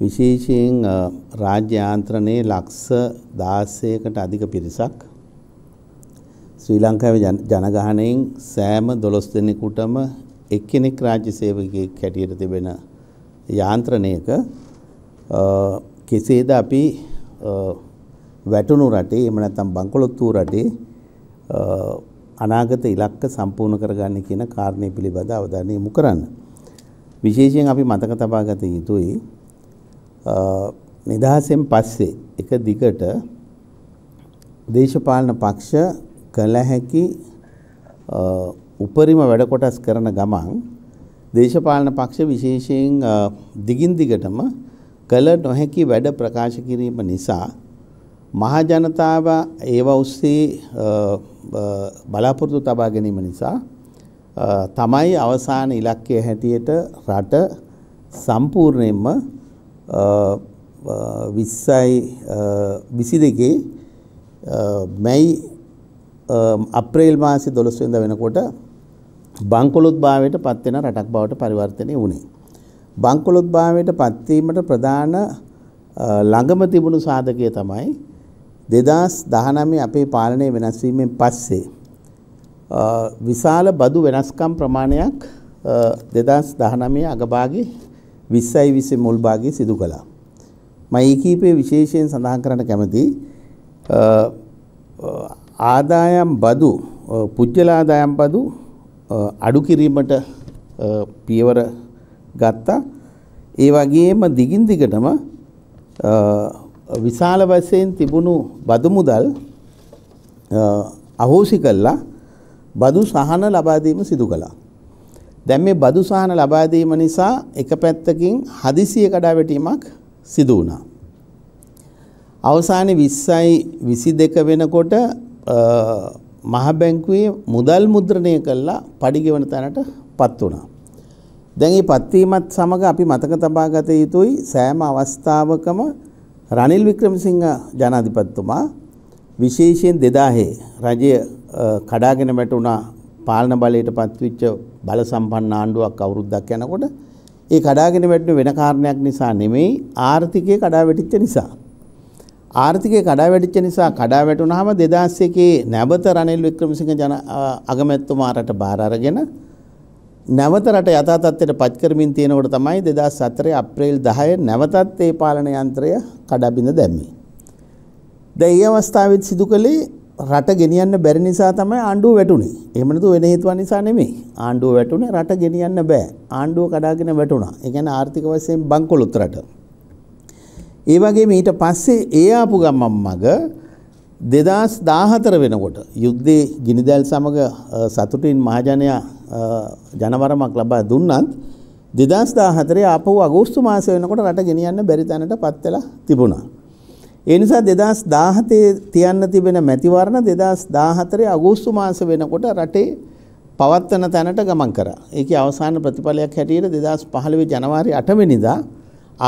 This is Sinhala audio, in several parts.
විශේෂයෙන් රාජ්‍ය යාන්ත්‍රණයේ ලක්ෂ 16කට අධික පිරිසක් ශ්‍රී ලංකාවේ ජනගහණයෙන් සෑම 12 දෙනෙකුටම එක්කෙනෙක් රාජ්‍ය සේවකයෙක් හැටියට තිබෙන යාන්ත්‍රණයක කෙසේද අපි වැටුණු රටේ එහෙම නැත්නම් බංකොලොත්තු රටේ අනාගත ඉලක්ක සම්පූර්ණ කරගන්න කියන කාරණය පිළිබඳ අවධානය යොමු කරන්න. විශේෂයෙන් අපි මතක තබා ගත යුතුයි නිදහසෙන් පස්සේ එක දිගට දේශපාලන පක්ෂ කළ හැකි උපරිම වැඩ කොටස් කරන ගමන් දේශපාලන පක්ෂ විශේෂයෙන් දිගින් දිගටම කළ නොහැකි වැඩ ප්‍රකාශ කිරීම නිසා මහජනතාව ඒව ඔස්සේ බලාපොරොත්තු තබා ගැනීම නිසා තමයි අවසාන ඉලක්කය හැටියට රට සම්පූර්ණයෙන්ම විස්සයි විසි දෙකේ මැයි අප්‍රේල් මාසි දොළොස්වෙන්ද වෙනකොට බංකොලොත් භාවයට පත්වෙන රටක් බවට පරිවර්තනය වුණේ. බංකොලොත් භාවයට පත්වීමට ප්‍රධාන ළඟම තිබුණු සාධකය තමයි දෙදස් දහනමේ අපේ පාලනය වෙනස්වීමෙන් පස්සේ. විශාල බදු වෙනස්කම් ප්‍රමාණයක් දෙදස් දහනමේ අගභාගේ 20යි 20 මුල් භාගයේ සිදු කළා. මම මේ කීපයේ විශේෂයෙන් සඳහන් කරන්න කැමති ආදායම් බදු පුජ්‍යල ආදායම් බදු අඩු කිරීමට පියවර ගත්තා. ඒ වගේම දිගින් දිගටම විශාල වශයෙන් තිබුණු බදු මුදල් අහෝසි කළා බදු සහන ලබා දීම සිදු කළා. දැන් මේ බදු සහන ලබා දීම නිසා එක පැත්තකින් හදිසිය කඩාවැටීමක් සිදු වුණා. අවසානයේ 20යි 22 වෙනකොට මහ බැංකුවේ මුදල් මුද්‍රණය කළා පඩිගෙවන තැනටපත් වුණා. දැන් මේ පත්වීමත් සමග අපි මතක තබා ගත යුතුයි සෑම අවස්ථාවකම රනිල් වික්‍රමසිංහ ජනාධිපතිතුමා විශේෂයෙන් 2000 රජය කඩාගෙන වැටුණා පාලන බලයට පත්විච්ච බල සම්පන්න ආණ්ඩුවක් අවුරුද්දක් යනකොට ඒ කඩාගෙන වැටෙන වෙන කාරණයක් නිසා නෙමෙයි ආර්ථිකය කඩා වැටිච්ච නිසා. ආර්ථිකය කඩා වැටිච්ච නිසා කඩා වැටුනහම 2001 නැවත රනිල් වික්‍රමසිංහ ජන අගමැතිතුමාට බාර අරගෙන නැවත රට යථා තත්ත්වයට පත් කරමින් තියෙනකොට තමයි 2004 අප්‍රේල් 10 නැවතත් ඒ පාලන යන්ත්‍රය කඩබිඳ දැම්මේ. දැන් මේ අවස්ථාවෙත් සිදු කළේ රට ගෙනියන්න බැරි නිසා තමයි ආණ්ඩුව වැටුනේ. එහෙම නැතු වෙන හේතුවක් නිසා නෙමෙයි. ආණ්ඩුව වැටුනේ රට ගෙනියන්න බෑ. ආණ්ඩුව කඩාගෙන වැටුණා. ඒ කියන්නේ ආර්ථික වශයෙන් බංකොලොත් රට. ඒ වගේම ඊට පස්සේ ඒ ආපු ගමන් මග 2014 වෙනකොට යුද්ධයේ ගිනිදැල් සමග සතුටින් මහජනයා ජනවරමක් ලබා දුන්නත් 2014 ආපහු අගෝස්තු මාසය වෙනකොට රට ගෙනියන්න බැරි තැනටපත් වෙලා තිබුණා. ඒ නිසා 2017 තියන්න තිබෙන මැතිවරණ 2014 අගෝස්තු මාස වෙනකොට රටේ පවත්වන තැනට ගමන් කරා. ඒකේ අවසාන ප්‍රතිඵලයක් හැටියට 2015 ජනවාරි 8 වෙනිදා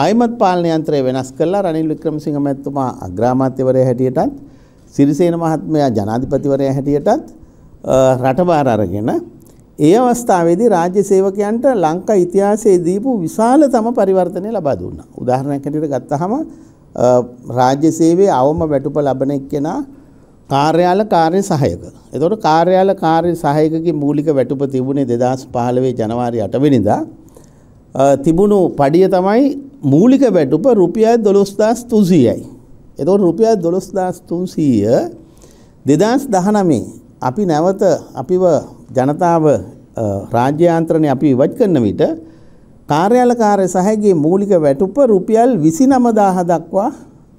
ආයමත් පාලන යන්ත්‍රය වෙනස් කරලා රනිල් වික්‍රමසිංහ මැතිතුමා අග්‍රාමාත්‍යවරයා හැටියටත් සිරිසේන මහත්මයා ජනාධිපතිවරයා හැටියටත් රටබාර අරගෙන ඒ අවස්ථාවේදී රාජ්‍ය සේවකයන්ට ලංකා ඉතිහාසයේ දීපු විශාලතම පරිවර්තනය ලබා දුන්නා. උදාහරණයක් හැටියට ගත්තහම රාජ්‍ය සේවයේ අවම වැටුප ලබන එක්කෙනා කාර්යාල කාර්ය සහායක. එතකොට කාර්යාල කාර්ය සහායකගේ මූලික වැටුප තිබුණේ 2015 ජනවාරි 8 වෙනිදා. තිබුණු පඩිය තමයි මූලික වැටුප රුපියල් 12300යි. එතකොට රුපියල් 12300 2019 අපි නැවත අපිව ජනතාව රාජ්‍ය යාන්ත්‍රණය අපි ඉවත් කරන විට කාර්යාලකාරය සහයගේ මූලික වැටුප රුපියල් විසි නමදාහ දක්වා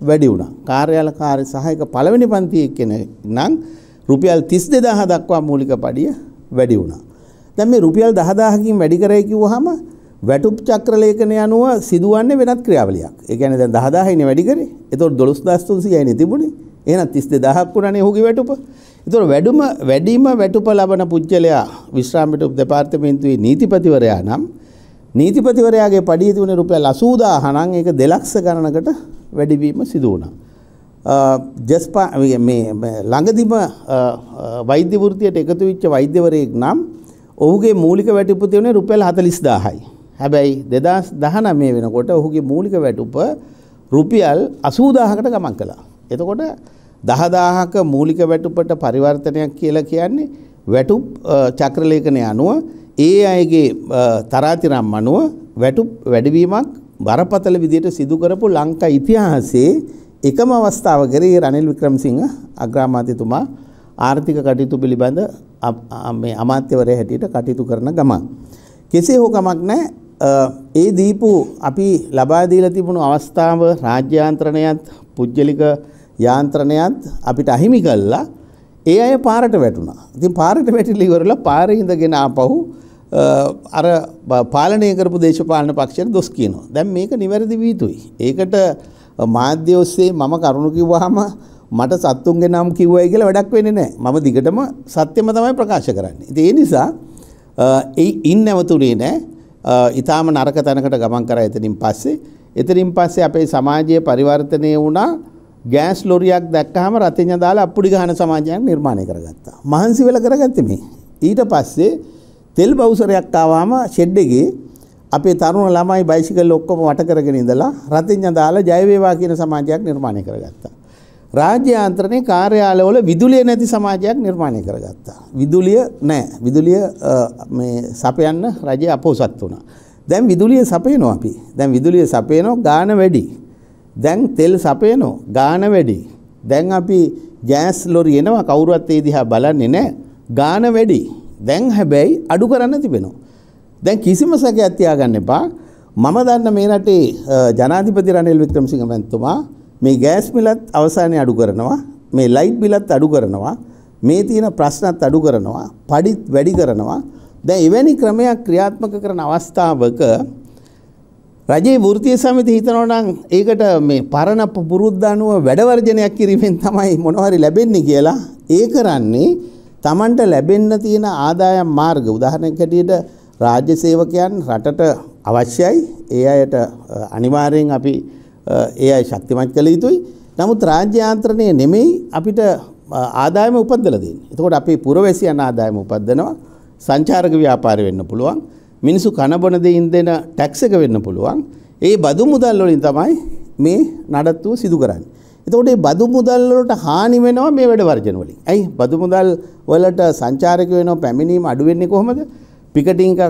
වැඩි වුණා. කාර්යාලකාරය සහයක පළවෙනි පන්තියක් කෙන නම් රුපියල් තිස් දෙදාහ දක්වා මූලික පඩිය වැඩි වුණා. දැන් මේ රුපියල් දහදාහකින් වැඩි කරයි කිව්වහම වැටුප් චක්‍රලේඛන අනුව සිදුවන්නේ වෙනත් ක්‍රියාවලියක්. ඒ කියන්නේ දැන් 10000යිනේ වැඩි කරේ. එතකොට 12300යිනේ තිබුණේ. එහෙනම් 32000ක් වුණානේ ඔහුගේ වැටුප. එතකොට වැඩිම වැඩිම වැටුප ලබන පුජ්‍යලයා විශ්‍රාම වැටුප් දෙපාර්තමේන්තුවේ නීතිපතිවරයා නම් නීතිපතිවරයාගේ පඩිය තිබුණේ රුපියල් 80000 නම් ඒක දෙලක්ෂ ගණනකට වැඩි වීම සිදු වුණා. ජස්පා මේ ළඟදිම වෛද්‍ය වෘත්තියට එකතු වෙච්ච වෛද්‍යවරයෙක් නම් ඔහුගේ මූලික වැටුප තිබුණේ රුපියල් 40000යි. හැබැයි 2019 වෙනකොට ඔහුගේ මූලික වැටුප රුපියල් 80000කට ගමන් කළා. එතකොට 10000ක මූලික වැටුපට පරිවර්තනයක් කියලා කියන්නේ වැටුප් චක්‍රලේඛනය අනුව ඒ අයගේ තරාතිරම් අනුව වැටු වැඩවීමක් බරපතල විදියට සිදු කරපු ලංකා ඉතිහාසයේ එකම අවස්ථාව කරේ රනිල් වික්‍රමසිංහ අග්‍රාමාත්‍යතුමා ආර්ථික කටයුතු පිළිබඳ මේ අමාත්‍යවරය හැටියට කටයුතු කරන ගමන්. කෙසේ හෝ කමක් නැහැ ඒ දීපු අපි ලබා දීලා තිබුණු අවස්ථාව රාජ්‍යාන්ත්‍රණයත් පුජ්‍යලික යාන්ත්‍රණයත් අපිට අහිමි කළා. ඒ අය පාරට වැටුණා. ඉතින් පාරට වැටිලා ඉවරලා පාරේ ඉඳගෙන ආපහු අර පාලනය කරපු දේශපාලන පක්ෂයට දොස් කියනවා. දැන් මේක නිවැරදි වී යුතුයි. ඒකට මාධ්‍ය ඔස්සේ මම කරුණු කිව්වහම මට සත්තුන්ගේ නම් කිව්වයි කියලා වැඩක් වෙන්නේ නැහැ. මම දිගටම සත්‍යම තමයි ප්‍රකාශ කරන්නේ. ඉතින් ඒ නිසා ඒ ඉන් නැවතුනේ නැහැ. ඊටාම නරක තැනකට ගමන් කරා එතනින් පස්සේ. එතනින් පස්සේ අපේ සමාජයේ පරිවර්තනය වුණා. ගෑස් ලොරියක් දැක්කහම රතිඤ්ඤ දාලා අප්පුඩි ගහන සමාජයක් නිර්මාණය කරගත්තා. මහන්සි වෙලා කරගත්තේ මේ. ඊට පස්සේ තෙල් බවුසරයක් ආවම ෂෙඩ් එකේ අපේ තරුණ ළමයි බයිසිකල් ඔක්කොම වට කරගෙන ඉඳලා රතිඤ්ඤා දාලා ජය වේවා කියන සමාජයක් නිර්මාණය කරගත්තා. රාජ්‍ය යාන්ත්‍රණයේ කාර්යාලවල විදුලිය නැති සමාජයක් නිර්මාණය කරගත්තා. විදුලිය නැහැ. විදුලිය මේ සපයන්න රජය අපෝසත් වුණා. දැන් විදුලිය සපයනවා අපි. දැන් විදුලිය සපයනවා ගාන වැඩි. දැන් තෙල් සපයනවා ගාන වැඩි. දැන් අපි ජෑස් ලොරි එනවා කවුරුවත් ඒ දිහා බලන්නේ නැහැ. ගාන වැඩි. දැන් හැබැයි අඩු කරන්න තිබෙනවා. දැන් කිසිම සැකයක් තියාගන්න එපා. මම දන්න මේ රටේ ජනාධිපති රනිල් වික්‍රමසිංහ මැතිතුමා මේ ගෑස් මිලත් අවසානයේ අඩු කරනවා. මේ ලයිට් බිලත් අඩු කරනවා. මේ තියෙන ප්‍රශ්නත් අඩු කරනවා. පඩිත් වැඩි කරනවා. දැන් එවැනි ක්‍රමයක් ක්‍රියාත්මක කරන අවස්ථාවක රජයේ වෘතිය සමිති හිතනවා නම් ඒකට මේ පරණ පුරුද්ද අනුව වැඩ වර්ජනයක් කිරීමෙන් තමයි මොනවාරි ලැබෙන්නේ කියලා ඒ කරන්නේ තමන්ට ලැබෙන්න තියෙන ආදායම් මාර්ග උදාහරණයක් හැටියට රාජ්‍ය සේවකයන් රටට අවශ්‍යයි ඒ අයට අනිවාර්යෙන් අපි ඒ අය ශක්තිමත් කළ යුතුයි නමුත් රාජ්‍ය යාන්ත්‍රණය නෙමෙයි අපිට ආදායම උපද්දලා දෙන්නේ. එතකොට අපි පුරවැසියන් ආදායම උපද්දනවා සංචාරක ව්‍යාපාරය වෙන්න පුළුවන් මිනිසු කනබොන දෙයින් දෙන ටැක්ස් එක වෙන්න පුළුවන් ඒ බදු මුදල් වලින් තමයි මේ නඩත්තුව සිදු කරන්නේ. එතකොට මේ බදු මුදල් වලට හානි වෙනවා මේ වැඩ වර්ජන වලින්. ඇයි බදු මුදල් වලට සංචාරක වෙනවා පැමිණීම අඩු වෙන්නේ කොහොමද? පිකටින් එකක්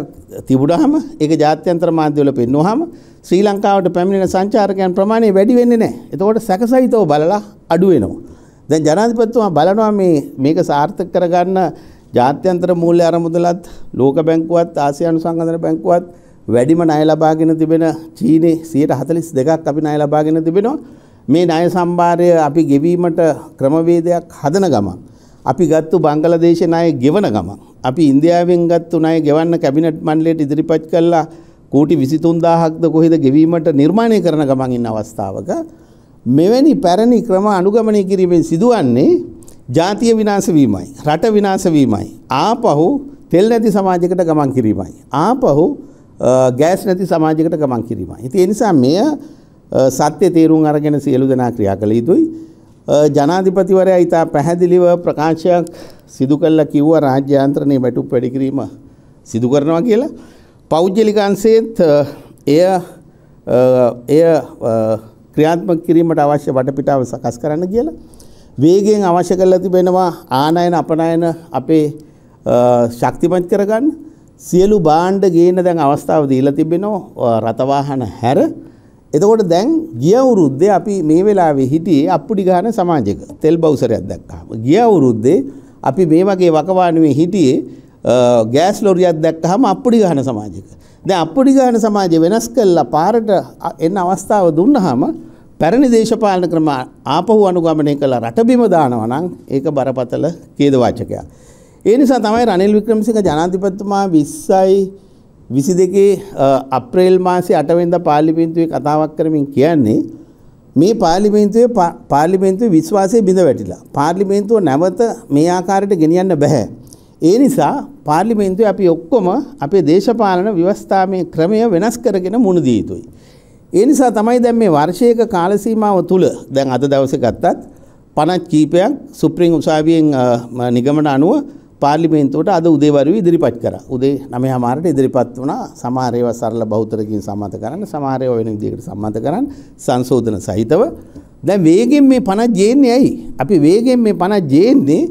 තිබුණාම ඒක ජාත්‍යන්තර මාධ්‍ය වල පෙන්වුවාම ශ්‍රී ලංකාවට පැමිණෙන සංචාරකයන් ප්‍රමාණය වැඩි වෙන්නේ නැහැ. එතකොට සැකසිතව බලලා අඩු වෙනවා. දැන් ජනාධිපතිතුමා බලනවා මේ මේක සාර්ථක කරගන්න ජාත්‍යන්තර මූල්‍ය අරමුදලත් ලෝක බැංකුවත් ආසියානු සංගධන බැංකුවත් වැඩිම ණය ලබාගෙන තිබෙන චීනේ 142ක් අපි ණය ලබාගෙන තිබෙනවා. මේ ණය සම්භාරය අපි ගෙවීමට ක්‍රමවේදයක් හදන ගමන් අපි ගත්තු බංගලාදේශ ණය ගෙවන ගමන් අපි ඉන්දියාවෙන් ගත්තු ණය ගෙවන්න කැබිනට් මණ්ඩලයට ඉදිරිපත් කළා කෝටි 23000ක්ද කොහෙද ගෙවීමට නිර්මාණය කරන ගමන් ඉන්න අවස්ථාවක මෙවැනි පැරණි ක්‍රම අනුගමනය කිරීමෙන් සිදුවන්නේ ජාතිය විනාශ වීමයි රට විනාශ වීමයි ආපහු තෙල් නැති සමාජයකට ගමන් කිරීමයි ආපහු ගෑස් නැති සමාජයකට ගමන් කිරීමයි ඉතින් ඒ නිසා මෙය සත්‍ය තේරුම් අරගෙන සියලු දෙනා ක්‍රියා කළ යුතුයි. ජනාධිපතිවරයා ඉතා පැහැදිලිව ප්‍රකාශයක් සිදු කළා කිව්ව රාජ්‍යාන්ත්‍රණයේ වැටුප් වැඩි කිරීම සිදු කරනවා කියලා. පෞද්ගලික අංශයේත් එය එය ක්‍රියාත්මක කිරීමට අවශ්‍ය වටපිටාව සකස් කරන්න කියලා. වේගෙන් අවශ්‍ය කරලා තිබෙනවා ආනයන අපනයන අපේ ශක්තිමත් කරගන්න සියලු බාණ්ඩ ගේන දැන් අවස්ථාව දීලා තිබෙනවා රතවාහන හැර එතකොට දැන් ගිය අවුරුද්දේ අපි මේ වෙලාවේ හිටියේ අප්පුඩි ගහන සමාජයක තෙල් බවුසරයක් දැක්කහම ගිය අවුරුද්දේ අපි මේ වගේ වකවානුවේ හිටියේ ගෑස් ලොරියක් දැක්කහම අප්පුඩි ගහන සමාජයක දැන් අප්පුඩි ගහන සමාජය වෙනස් කළා පාරට එන්න අවස්ථාව දුන්නාම පැරණි දේශපාලන ක්‍රම ආපහු අනුගමනය කළ රටබිම දානවා නම් ඒක බරපතල ඛේදවාචකයක්. ඒ නිසා තමයි රනිල් වික්‍රමසිංහ ජනාධිපතිතුමා 20යි විසි දෙකේ අප්‍රේල් මාසි අටවෙන්ද පාලිපින්තුවේ කතාවක් කරමින් කියන්නේ මේ පාලිමේන්තුවේ පාලිමේන්තුවේ විශ්වාසය බිඳ වැටිලා. පාර්ලිමේන්තුව නැවත මේ ආකාරයට ගෙනියන්න බැහැ. ඒ නිසා පාර්ලිමේන්තුවේ අපි ඔක්කොම අපේ දේශපාලන ව්‍යවස්ථාවේ ක්‍රමය වෙනස් කරගෙන මුණ දී යුතුයි. ඒ නිසා තමයි දැන් මේ වර්ෂයක කාල සීමාව තුල දැන් අද දවසේ ගත්තත් 50 කීපයක් සුප්‍රීම උසාවියෙන් නිගමන අනුව පාර්ලිමේන්තුවට අද උදේවරුව ඉදිරිපත් කරා. උදේ 9 හමාරට ඉදිරිපත් වුණා. සමහර ඒවා සරල බහුතරකින් සම්මත කරන්න, සමහර ඒවා වෙන විදිහකට සම්මත කරන්න සංශෝධන සහිතව. දැන් වේගෙන් මේ 50 ජීන්නේ ඇයි? අපි වේගෙන් මේ 50 ජීන්නේ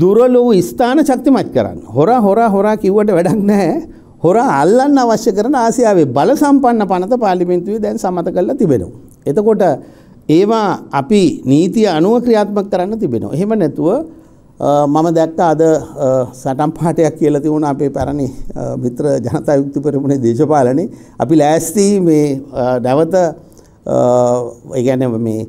දුරලොව ස්ථාන ශක්තිමත් කරන්න. හොරා හොරා හොරා කිව්වට වැඩක් නැහැ. හොරා අල්ලන්න අවශ්‍ය කරන ආසියාවේ බල සම්පන්න පනත පාර්ලිමේන්තුවේ දැන් සමත කරලා තිබෙනවා. එතකොට ඒවා අපි නීතිය අනුව ක්‍රියාත්මක කරන්න තිබෙනවා. එහෙම නැතුව මම දැක්ක අද සටම් පාටයක් කියලා තිබුණ අපේ පැරණි මිත්‍ර ජනතා යුක්ති පරිමුණේ දේශපාලනේ අපි ලෑස්ති මේ නැවත ඒ කියන්නේ මේ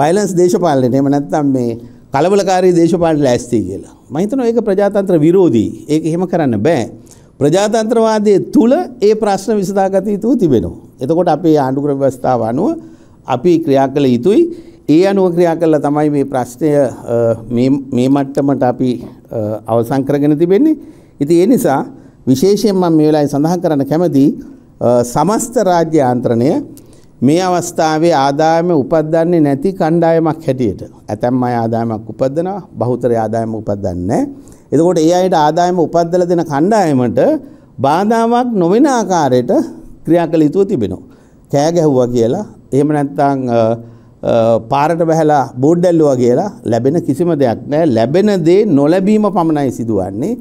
වයලන්ස් දේශපාලනේ එහෙම නැත්නම් මේ කලබලකාරී දේශපාලන ලෑස්ති කියලා. මම හිතනවා ඒක ප්‍රජාතන්ත්‍ර විරෝධී. ඒක එහෙම කරන්න බෑ. ප්‍රජාතන්ත්‍රවාදයේ තුල ඒ ප්‍රශ්න විසඳාගත යුතු තිබෙනවා. එතකොට අපේ ආණ්ඩුක්‍රම ව්‍යවස්ථාව අනුව අපි ක්‍රියා කළ යුතුයි. ඒ අනුව ක්‍රියා කළා තමයි මේ ප්‍රශ්නය මේ මේ මට්ටමට අපි අවසන් කරගෙන තිබෙන්නේ. ඉතින් ඒ නිසා විශේෂයෙන් මම මේ වෙලාවේ සඳහන් කරන්න කැමති සමස්ත රාජ්‍ය ආන්ත්‍රණය මේ අවස්ථාවේ ආදායම උපදන්නේ නැති කණ්ඩායමක් හැටියට. ඇතැම් අය ආදායමක් උපදනවා, බහුතර ආදායම උපදන්නේ නැහැ. එතකොට ඒ අයට ආදායම උපදලා දෙන කණ්ඩායමට බාධාවක් නොවන ආකාරයට ක්‍රියා කළ යුතුව තිබෙනවා. කෑ ගැහුවා කියලා එහෙම නැත්නම් පාරට බැහැලා බෝඩ්ඩැල්ලුව කියලා ලැබෙන කිසිම දෙයක් නෑ ලැබෙන දේ නොලැබීම පමණයි සිදුවන්නේ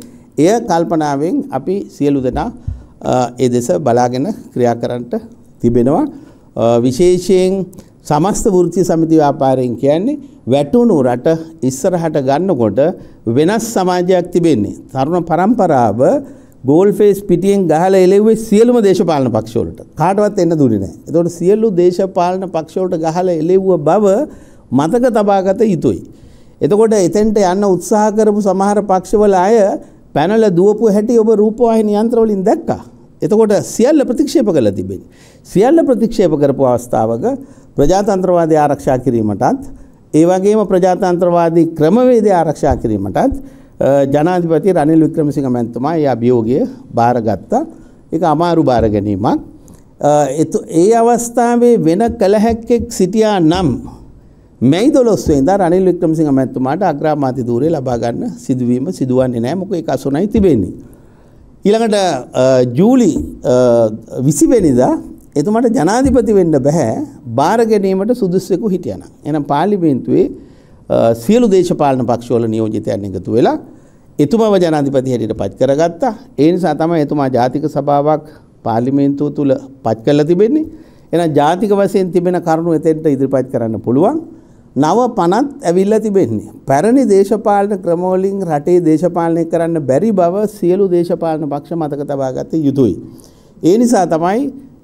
එය කල්පනාවෙන් අපි සියලු දෙනා ඒ දෙස බලාගෙන ක්‍රියා කරන්නට තිබෙනවා විශේෂයෙන් සමස්ත වෘත්ති සමිති ව්‍යාපාරයෙන් කියන්නේ වැටුණු රට ඉස්සරහට ගන්නකොට වෙනස් සමාජයක් තිබෙන්නේ තරුණ පරම්පරාව ගෝල් ෆේස් පිටියෙන් ගහලා එළෙව්වේ සියලුම දේශපාලන පක්ෂවලට. කාටවත් එන්න දුන්නේ නැහැ. ඒතකොට සියලු දේශපාලන පක්ෂවලට ගහලා එළෙව්ව බව මතක තබාගත යුතුයි. එතකොට එතෙන්ට යන්න උත්සාහ කරපු සමහර පක්ෂවල අය පැනල දුවපු හැටි ඔබ රූපවාහිනී යන්ත්‍රවලින් දැක්කා. එතකොට සියල්ල ප්‍රතික්ෂේප කළා තිබෙන්නේ. සියල්ල ප්‍රතික්ෂේප කරපු අවස්ථාවක ප්‍රජාතන්ත්‍රවාදය ආරක්ෂා කිරීමටත් ඒ වගේම ප්‍රජාතන්ත්‍රවාදී ක්‍රමවේදය ආරක්ෂා කිරීමටත් ජනාධිපති රනිල් වික්‍රමසිංහ මැතිතුමා ඒ අභියෝගය බාරගත්තා. ඒක අමාරු බාර ගැනීමක්. ඒ අවස්ථාවේ වෙන කළ හැක්කෙක් සිටියා නම් මැයි 12 වෙනිදා රනිල් වික්‍රමසිංහ මැතිතුමාට අග්‍රාමාත්‍ය ධූරය ලබා ගන්න සිදුවීම සිදුවන්නේ නැහැ. මොකද ඒක අසුණයි තිබෙන්නේ. ඊළඟට ජූලි 20 වෙනිදා එතුමාට ජනාධිපති වෙන්න බෑ. බාර ගැනීමට සුදුස්සෙකු හිටියා නම්. එහෙනම් පාර්ලිමේන්තුවේ සියලු දේශපාලන පක්ෂවල නියෝජිතයන් එකතු වෙලා එතුමව ජනාධිපති හැටියට පත් කරගත්තා. ඒ නිසා තමයි එතුමා ජාතික සභාවක් පාර්ලිමේන්තුව තුල පත් කරලා තිබෙන්නේ. එහෙනම් ජාතික වශයෙන් තිබෙන කරුණු එතෙන්ට ඉදිරිපත් කරන්න පුළුවන්. නව පනත් ඇවිල්ලා තිබෙන්නේ. පැරණි දේශපාලන ක්‍රමවලින් රටේ දේශපාලනය කරන්න බැරි බව සියලු දේශපාලන පක්ෂ මතක තබා ගත යුතුයි. ඒ නිසා තමයි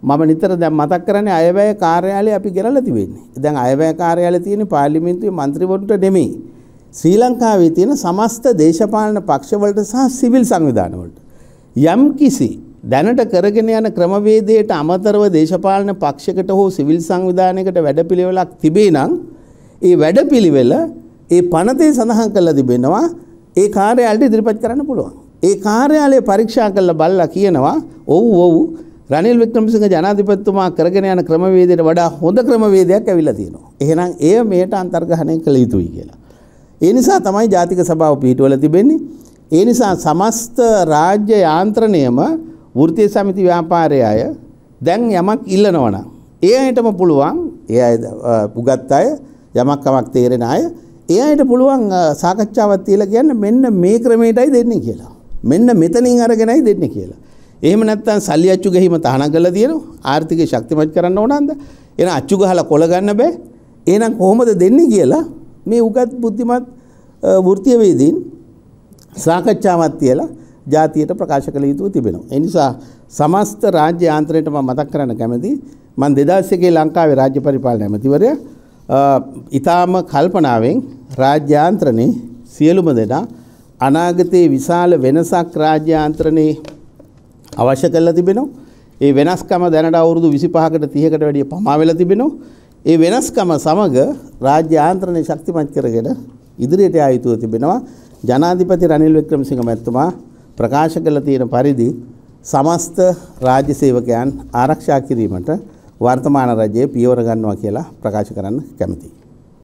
මම නිතර දැන් මතක් කරන්නේ අයවැය කාර්යාලය අපි ගෙනල්ලා තිබෙන්නේ. දැන් අයවැය කාර්යාලය තියෙන්නේ පාර්ලිමේන්තුවේ മന്ത്രിවරුන්ට නෙමෙයි. ශ්‍රී ලංකාවේ තියෙන සමස්ත දේශපාලන පක්ෂවලට සහ සිවිල් සංවිධානවලට. යම් කිසි දැනට කරගෙන යන ක්‍රමවේදයට අමතරව දේශපාලන පක්ෂයකට හෝ සිවිල් සංවිධානයකට වැඩපිළිවෙලක් තිබේ නම් ඒ වැඩපිළිවෙල ඒ පනතේ සඳහන් කරලා තිබෙනවා ඒ කාර්යාලයට ඉදිරිපත් කරන්න පුළුවන්. ඒ කාර්යාලය පරීක්ෂා කරලා බලලා කියනවා ඔව් ඔව් රනිල් වික්‍රමසිංහ ජනාධිපතිතුමා කරගෙන යන ක්‍රමවේදයට වඩා හොඳ ක්‍රමවේදයක් ඇවිල්ලා තියෙනවා. එහෙනම් එය මෙයට අන්තර්ග්‍රහණය කළ යුතුයි කියලා. ඒ නිසා තමයි ජාතික සභාව පිටවල තිබෙන්නේ. ඒ නිසා සමස්ත රාජ්‍ය යාන්ත්‍රණයම වෘත්තීය සමිති ව්‍යාපාරය අය දැන් යමක් ඉල්ලනවනම් ඒ අයටම පුළුවන් ඒ අය පුගත් අය යමක් කමක් තේරෙන අය ඒ අයට පුළුවන් සාකච්ඡාවක් තියලා කියන්න මෙන්න මේ ක්‍රමයටයි දෙන්නේ කියලා. මෙන්න මෙතනින් අරගෙනයි දෙන්නේ කියලා. එහෙම නැත්නම් සල්ලි අච්චු ගහීම තහනම් කරලා තියෙනවා. ආර්ථිකය ශක්තිමත් කරන්න ඕන නැන්ද? එහෙනම් අච්චු ගහලා කොළ ගන්න බෑ. එහෙනම් කොහොමද දෙන්නේ කියලා මේ උගත් බුද්ධිමත් වෘත්තීයවේදීන් සාකච්ඡාවක් තියලා ජාතියට ප්‍රකාශ කළ යුතුව තිබෙනවා. ඒ නිසා සමස්ත රාජ්‍ය යාන්ත්‍රණයට මම මතක් කරන්න කැමතියි. මම 2001 ලංකාවේ රාජ්‍ය පරිපාලන ඇමතිවරයා ඊටාම කල්පනාවෙන් රාජ්‍ය යාන්ත්‍රණේ සියලුම දෙනා අනාගතයේ විශාල වෙනසක් රාජ්‍ය යාන්ත්‍රණේ අවශ්‍ය කරලා තිබෙනවා. ඒ වෙනස්කම දැනට අවුරුදු 25කට 30කට වැඩිය පමා වෙලා තිබෙනවා. ඒ වෙනස්කම සමග රාජ්‍ය ආන්ත්‍රණය ශක්තිමත් කරගෙන ඉදිරියට ආ යුතුව තිබෙනවා. ජනාධිපති රනිල් වික්‍රමසිංහ මැතිතුමා ප්‍රකාශ කළ තියෙන පරිදි සමස්ත රාජ්‍ය සේවකයන් ආරක්ෂා කිරීමට වර්තමාන රජය පියවර ගන්නවා කියලා ප්‍රකාශ කරන්න කැමතියි.